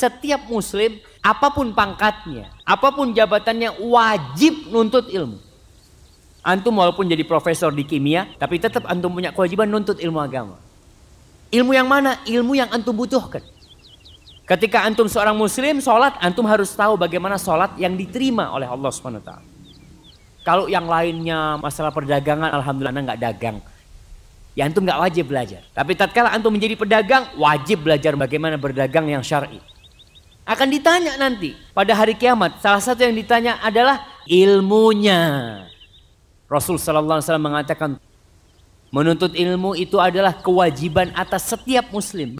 Setiap muslim, apapun pangkatnya, apapun jabatannya wajib nuntut ilmu. Antum walaupun jadi profesor di kimia, tapi tetap antum punya kewajiban nuntut ilmu agama. Ilmu yang mana? Ilmu yang antum butuhkan. Ketika antum seorang muslim, sholat, antum harus tahu bagaimana sholat yang diterima oleh Allah SWT. Kalau yang lainnya masalah perdagangan, alhamdulillah anda nggak dagang. Ya antum nggak wajib belajar. Tapi tatkala antum menjadi pedagang, wajib belajar bagaimana berdagang yang syar'i. Akan ditanya nanti pada hari kiamat. Salah satu yang ditanya adalah ilmunya. Rasul Sallallahu Alaihi Wasallam mengatakan menuntut ilmu itu adalah kewajiban atas setiap muslim.